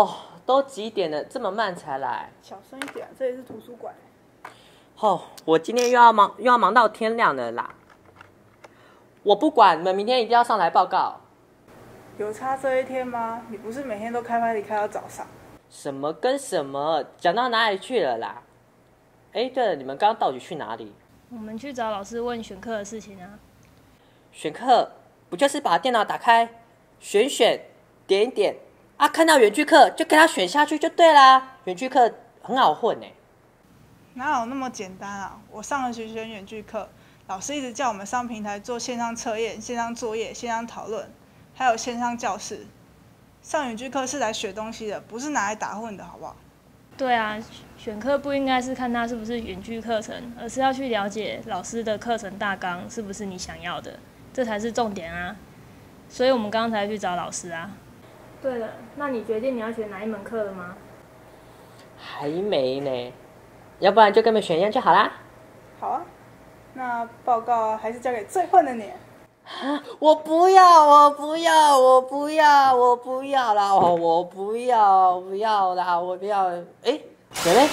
哦，都几点了，这么慢才来？小声一点，这里是图书馆。哦，我今天又要忙，又要忙到天亮了啦。我不管，你们明天一定要上来报告。有差这一天吗？你不是每天都开班离开到早上？什么跟什么，讲到哪里去了啦？哎，对了，你们刚到底去哪里？我们去找老师问选课的事情啊。选课不就是把电脑打开，选选，点点。啊，看到远距课就给他选下去就对啦，远距课很好混诶，哪有那么简单啊？我上了学选远距课，老师一直叫我们上平台做线上测验、线上作业、线上讨论，还有线上教室。上远距课是来学东西的，不是拿来打混的，好不好？对啊，选课不应该是看他是不是远距课程，而是要去了解老师的课程大纲是不是你想要的，这才是重点啊。所以我们刚才去找老师啊。对了，那你决定你要学哪一门课了吗？还没呢，要不然就跟没选一样就好啦。好啊，那报告还是交给最混的你。我不要，我不要，我不要，我不要啦！我不要，不要啦！我不要。哎，谁嘞？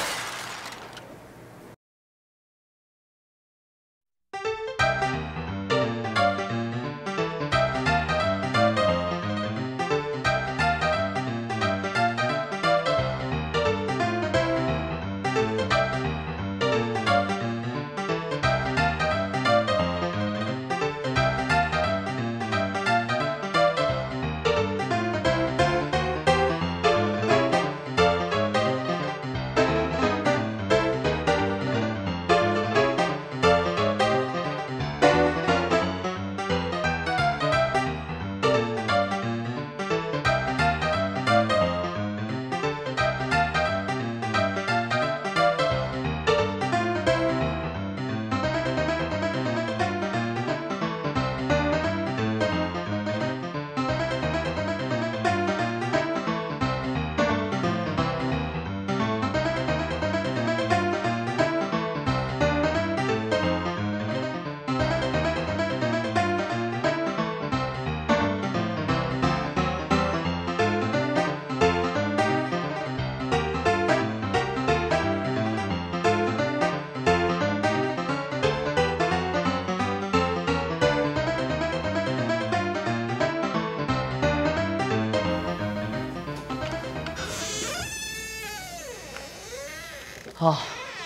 哦，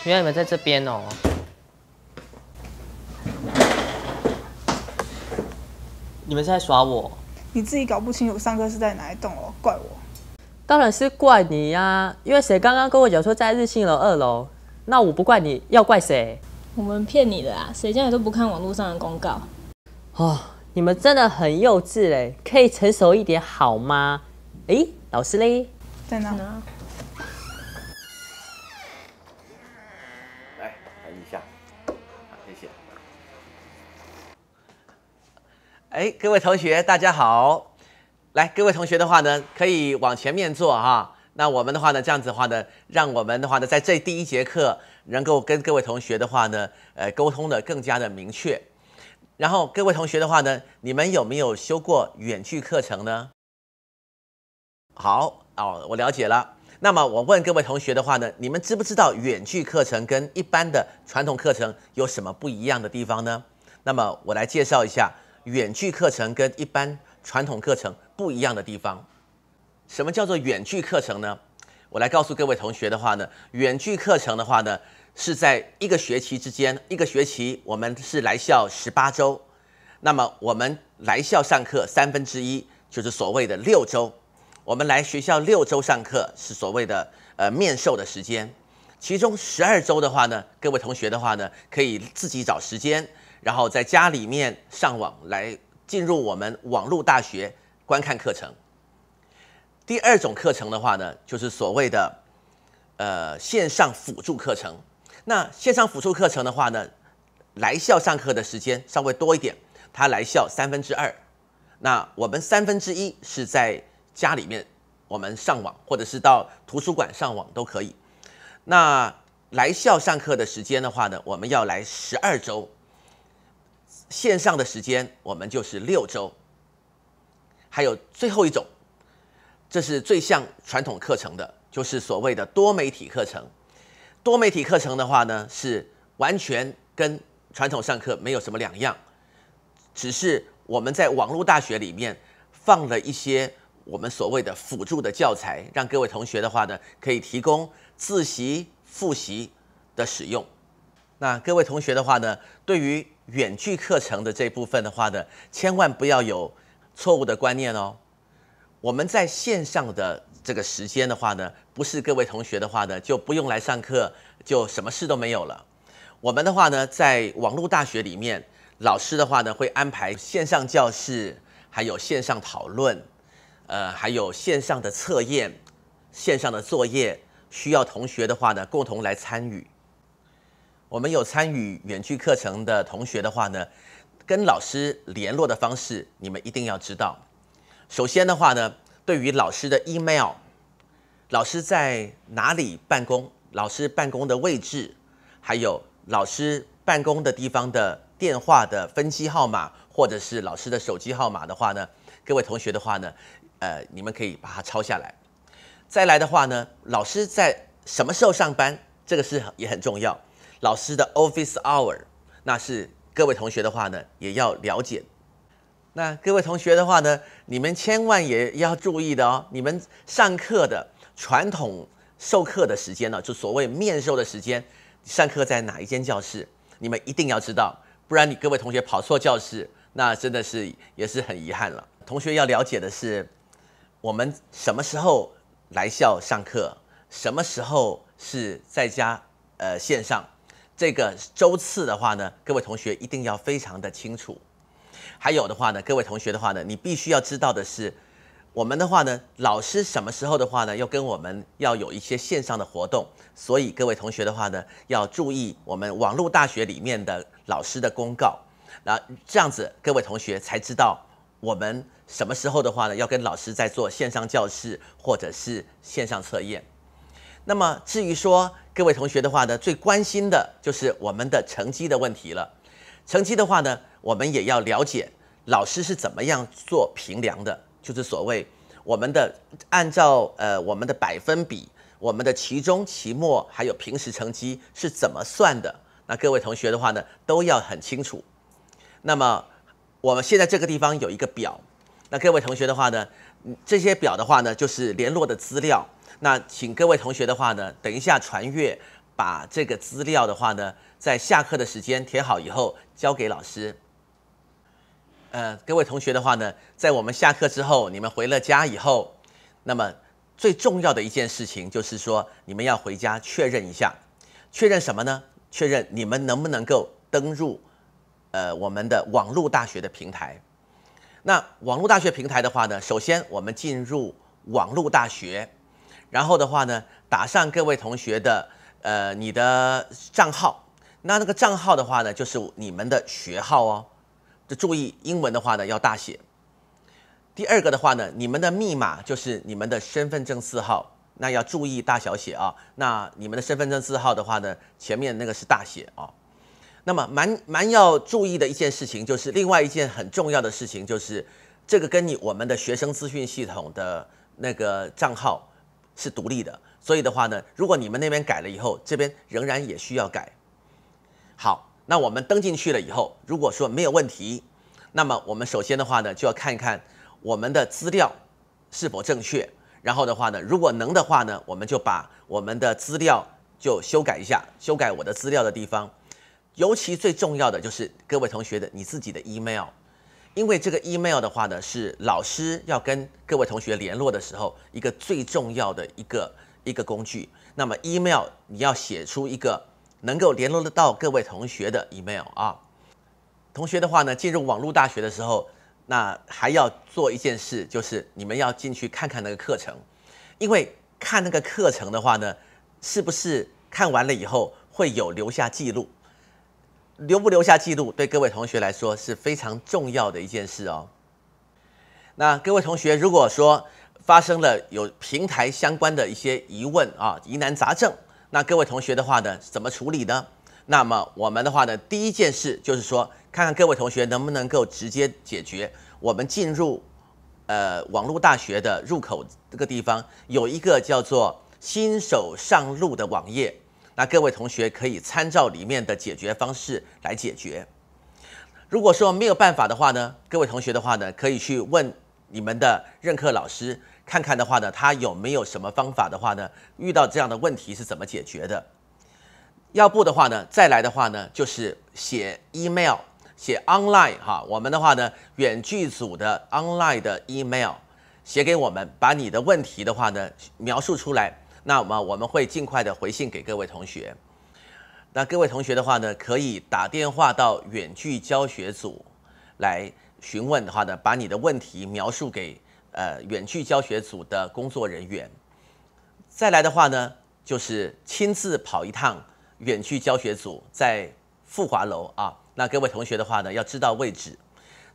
原来你们在这边哦！你们是在耍我？你自己搞不清楚上课是在哪一栋哦，怪我？当然是怪你呀！因为谁刚刚跟我讲说在日新楼二楼？那我不怪你，要怪谁？我们骗你的啊，谁现在都不看网络上的公告？哦，你们真的很幼稚嘞，可以成熟一点好吗？哎，老师嘞？在哪？哎，各位同学，大家好！来，各位同学的话呢，可以往前面坐哈。那我们的话呢，这样子的话呢，让我们的话呢，在这第一节课能够跟各位同学的话呢，呃，沟通的更加的明确。然后，各位同学的话呢，你们有没有修过远距课程呢？好哦，我了解了。那么，我问各位同学的话呢，你们知不知道远距课程跟一般的传统课程有什么不一样的地方呢？那么，我来介绍一下。远距课程跟一般传统课程不一样的地方，什么叫做远距课程呢？我来告诉各位同学的话呢，远距课程的话呢，是在一个学期之间，一个学期我们是来校十八周，那么我们来校上课三分之一就是所谓的六周，我们来学校六周上课是所谓的呃面授的时间，其中十二周的话呢，各位同学的话呢，可以自己找时间。然后在家里面上网来进入我们网络大学观看课程。第二种课程的话呢，就是所谓的呃线上辅助课程。那线上辅助课程的话呢，来校上课的时间稍微多一点，他来校三分之二，那我们三分之一是在家里面我们上网或者是到图书馆上网都可以。那来校上课的时间的话呢，我们要来十二周。线上的时间我们就是六周，还有最后一种，这是最像传统课程的，就是所谓的多媒体课程。多媒体课程的话呢，是完全跟传统上课没有什么两样，只是我们在网络大学里面放了一些我们所谓的辅助的教材，让各位同学的话呢可以提供自习复习的使用。那各位同学的话呢，对于远距课程的这部分的话呢，千万不要有错误的观念哦。我们在线上的这个时间的话呢，不是各位同学的话呢，就不用来上课，就什么事都没有了。我们的话呢，在网络大学里面，老师的话呢，会安排线上教室，还有线上讨论，呃，还有线上的测验、线上的作业，需要同学的话呢，共同来参与。我们有参与远距课程的同学的话呢，跟老师联络的方式你们一定要知道。首先的话呢，对于老师的 email，老师在哪里办公，老师办公的位置，还有老师办公的地方的电话的分机号码，或者是老师的手机号码的话呢，各位同学的话呢，呃，你们可以把它抄下来。再来的话呢，老师在什么时候上班，这个是也很重要。老师的 office hour，那是各位同学的话呢，也要了解。那各位同学的话呢，你们千万也要注意的哦。你们上课的传统授课的时间呢，就所谓面授的时间，上课在哪一间教室，你们一定要知道，不然你各位同学跑错教室，那真的是也是很遗憾了。同学要了解的是，我们什么时候来校上课，什么时候是在家呃线上。这个周次的话呢，各位同学一定要非常的清楚。还有的话呢，各位同学的话呢，你必须要知道的是，我们的话呢，老师什么时候的话呢，要跟我们要有一些线上的活动，所以各位同学的话呢，要注意我们网络大学里面的老师的公告，那这样子各位同学才知道我们什么时候的话呢，要跟老师在做线上教室或者是线上测验。那么至于说各位同学的话呢，最关心的就是我们的成绩的问题了。成绩的话呢，我们也要了解老师是怎么样做评量的，就是所谓我们的按照呃我们的百分比，我们的期中、期末还有平时成绩是怎么算的。那各位同学的话呢，都要很清楚。那么我们现在这个地方有一个表，那各位同学的话呢。这些表的话呢，就是联络的资料。那请各位同学的话呢，等一下传阅，把这个资料的话呢，在下课的时间填好以后交给老师。呃，各位同学的话呢，在我们下课之后，你们回了家以后，那么最重要的一件事情就是说，你们要回家确认一下，确认什么呢？确认你们能不能够登入，呃，我们的网络大学的平台。那网络大学平台的话呢，首先我们进入网络大学，然后的话呢，打上各位同学的呃你的账号，那那个账号的话呢，就是你们的学号哦，就注意英文的话呢要大写。第二个的话呢，你们的密码就是你们的身份证字号，那要注意大小写啊。那你们的身份证字号的话呢，前面那个是大写啊。那么蛮蛮要注意的一件事情，就是另外一件很重要的事情，就是这个跟你我们的学生资讯系统的那个账号是独立的。所以的话呢，如果你们那边改了以后，这边仍然也需要改。好，那我们登进去了以后，如果说没有问题，那么我们首先的话呢，就要看一看我们的资料是否正确。然后的话呢，如果能的话呢，我们就把我们的资料就修改一下，修改我的资料的地方。尤其最重要的就是各位同学的你自己的 email，因为这个 email 的话呢，是老师要跟各位同学联络的时候一个最重要的一个一个工具。那么 email 你要写出一个能够联络得到各位同学的 email 啊。同学的话呢，进入网络大学的时候，那还要做一件事，就是你们要进去看看那个课程，因为看那个课程的话呢，是不是看完了以后会有留下记录？留不留下记录，对各位同学来说是非常重要的一件事哦。那各位同学，如果说发生了有平台相关的一些疑问啊、疑难杂症，那各位同学的话呢，怎么处理呢？那么我们的话呢，第一件事就是说，看看各位同学能不能够直接解决。我们进入呃网络大学的入口这个地方，有一个叫做新手上路的网页。那各位同学可以参照里面的解决方式来解决。如果说没有办法的话呢，各位同学的话呢，可以去问你们的任课老师，看看的话呢，他有没有什么方法的话呢，遇到这样的问题是怎么解决的。要不的话呢，再来的话呢，就是写 email，写 online 哈，我们的话呢，远距组的 online 的 email 写给我们，把你的问题的话呢描述出来。那么我们会尽快的回信给各位同学。那各位同学的话呢，可以打电话到远距教学组来询问的话呢，把你的问题描述给呃远距教学组的工作人员。再来的话呢，就是亲自跑一趟远距教学组在富华楼啊。那各位同学的话呢，要知道位置。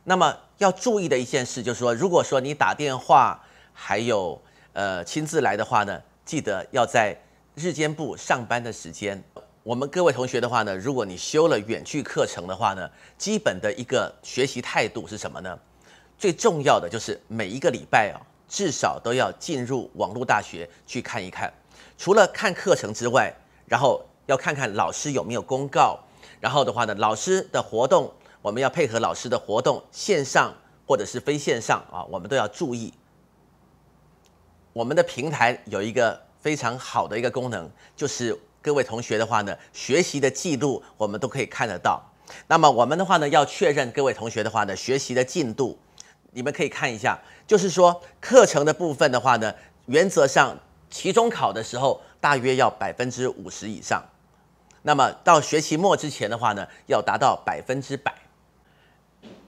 那么要注意的一件事就是说，如果说你打电话还有呃亲自来的话呢。记得要在日间部上班的时间，我们各位同学的话呢，如果你修了远距课程的话呢，基本的一个学习态度是什么呢？最重要的就是每一个礼拜哦，至少都要进入网络大学去看一看。除了看课程之外，然后要看看老师有没有公告，然后的话呢，老师的活动我们要配合老师的活动，线上或者是非线上啊，我们都要注意。我们的平台有一个非常好的一个功能，就是各位同学的话呢，学习的记录我们都可以看得到。那么我们的话呢，要确认各位同学的话呢，学习的进度，你们可以看一下，就是说课程的部分的话呢，原则上期中考的时候大约要百分之五十以上，那么到学期末之前的话呢，要达到百分之百。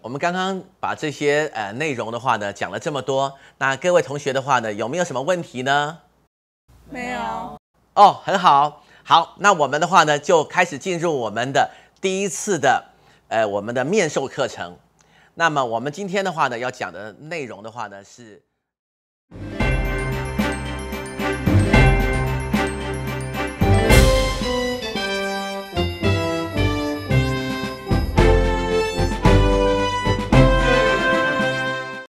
我们刚刚把这些呃内容的话呢讲了这么多，那各位同学的话呢有没有什么问题呢？没有哦，很好，好，那我们的话呢就开始进入我们的第一次的呃我们的面授课程。那么我们今天的话呢要讲的内容的话呢是。